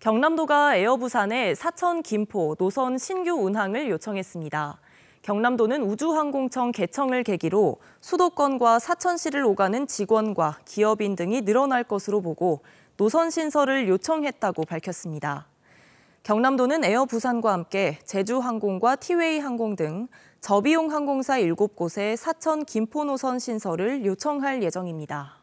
경남도가 에어부산에 사천 김포 노선 신규 운항을 요청했습니다. 경남도는 우주항공청 개청을 계기로 수도권과 사천시를 오가는 직원과 기업인 등이 늘어날 것으로 보고 노선 신설을 요청했다고 밝혔습니다. 경남도는 에어 부산과 함께 제주항공과 티웨이 항공 등 저비용 항공사 7곳에 사천 김포 노선 신설을 요청할 예정입니다.